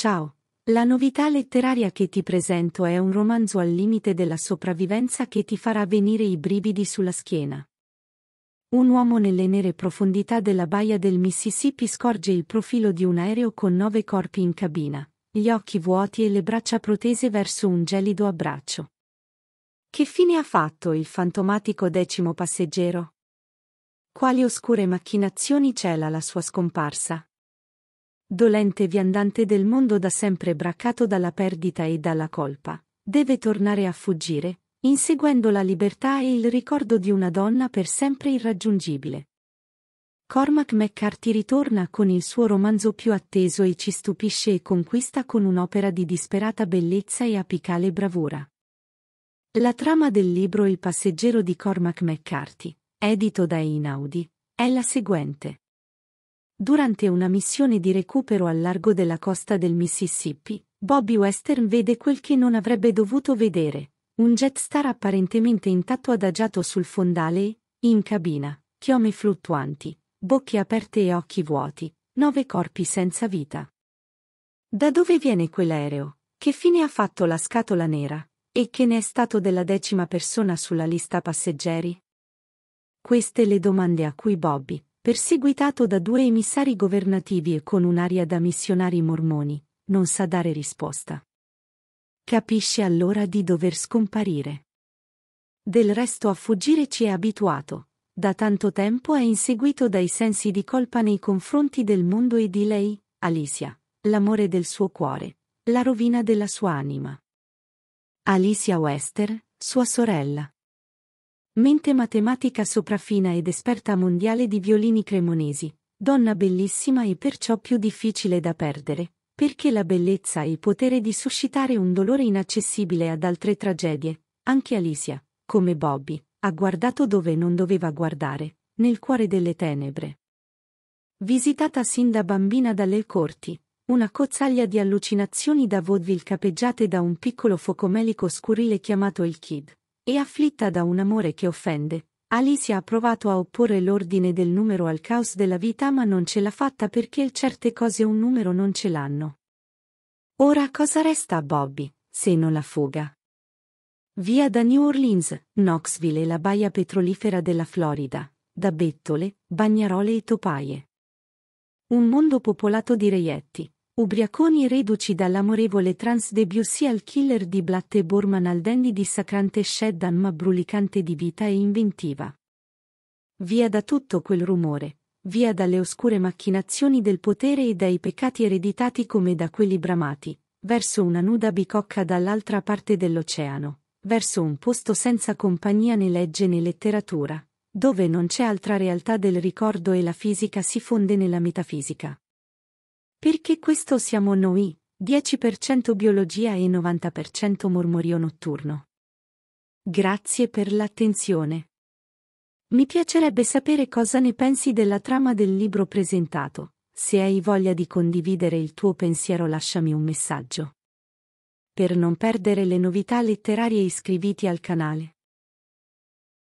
Ciao! La novità letteraria che ti presento è un romanzo al limite della sopravvivenza che ti farà venire i brividi sulla schiena. Un uomo nelle nere profondità della baia del Mississippi scorge il profilo di un aereo con nove corpi in cabina, gli occhi vuoti e le braccia protese verso un gelido abbraccio. Che fine ha fatto il fantomatico decimo passeggero? Quali oscure macchinazioni cela la sua scomparsa? dolente viandante del mondo da sempre braccato dalla perdita e dalla colpa, deve tornare a fuggire, inseguendo la libertà e il ricordo di una donna per sempre irraggiungibile. Cormac McCarthy ritorna con il suo romanzo più atteso e ci stupisce e conquista con un'opera di disperata bellezza e apicale bravura. La trama del libro Il passeggero di Cormac McCarthy, edito da Einaudi, è la seguente. Durante una missione di recupero al largo della costa del Mississippi, Bobby Western vede quel che non avrebbe dovuto vedere. Un jetstar apparentemente intatto adagiato sul fondale e, in cabina, chiome fluttuanti, bocche aperte e occhi vuoti, nove corpi senza vita. Da dove viene quell'aereo? Che fine ha fatto la scatola nera? E che ne è stato della decima persona sulla lista passeggeri? Queste le domande a cui Bobby, Perseguitato da due emissari governativi e con un'aria da missionari mormoni, non sa dare risposta. Capisce allora di dover scomparire. Del resto a fuggire ci è abituato. Da tanto tempo è inseguito dai sensi di colpa nei confronti del mondo e di lei, Alicia, l'amore del suo cuore, la rovina della sua anima. Alicia Wester, sua sorella. Mente matematica sopraffina ed esperta mondiale di violini cremonesi, donna bellissima e perciò più difficile da perdere, perché la bellezza ha il potere di suscitare un dolore inaccessibile ad altre tragedie. Anche Alicia, come Bobby, ha guardato dove non doveva guardare, nel cuore delle tenebre. Visitata sin da bambina dalle corti, una cozzaglia di allucinazioni da vaudeville capeggiate da un piccolo focomelico scurile chiamato il Kid, e afflitta da un amore che offende, Alicia ha provato a opporre l'ordine del numero al caos della vita ma non ce l'ha fatta perché certe cose un numero non ce l'hanno. Ora cosa resta a Bobby, se non la fuga? Via da New Orleans, Knoxville e la baia petrolifera della Florida, da bettole, bagnarole e topaie. Un mondo popolato di reietti, Ubriaconi reduci dall'amorevole trans Debussy al killer di Blatte Borman al dandy dissacrante Sheddan ma brulicante di vita e inventiva. Via da tutto quel rumore, via dalle oscure macchinazioni del potere e dai peccati ereditati come da quelli bramati, verso una nuda bicocca dall'altra parte dell'oceano, verso un posto senza compagnia né legge né letteratura, dove non c'è altra realtà del ricordo e la fisica si fonde nella metafisica. Perché questo siamo noi, 10% biologia e 90% mormorio notturno. Grazie per l'attenzione. Mi piacerebbe sapere cosa ne pensi della trama del libro presentato. Se hai voglia di condividere il tuo pensiero lasciami un messaggio. Per non perdere le novità letterarie iscriviti al canale.